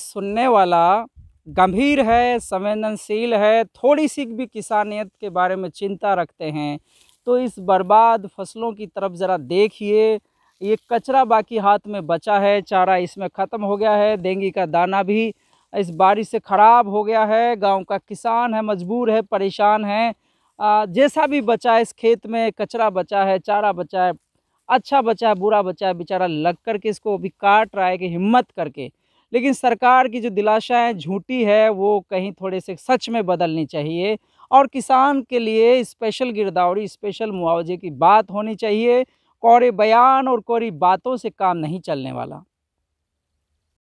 सुनने वाला गंभीर है संवेदनशील है थोड़ी सी भी किसानियत के बारे में चिंता रखते हैं तो इस बर्बाद फसलों की तरफ ज़रा देखिए ये कचरा बाकी हाथ में बचा है चारा इसमें ख़त्म हो गया है डेंगी का दाना भी इस बारिश से ख़राब हो गया है गांव का किसान है मजबूर है परेशान है आ, जैसा भी बचा है इस खेत में कचरा बचा है चारा बचा है अच्छा बचा है बुरा बचा है बेचारा लग करके इसको भी काट रहा है कि हिम्मत करके लेकिन सरकार की जो दिलासाएँ झूठी है वो कहीं थोड़े से सच में बदलनी चाहिए और किसान के लिए स्पेशल गिरदावरी स्पेशल मुआवजे की बात होनी चाहिए कौरे बयान और कौरी बातों से काम नहीं चलने वाला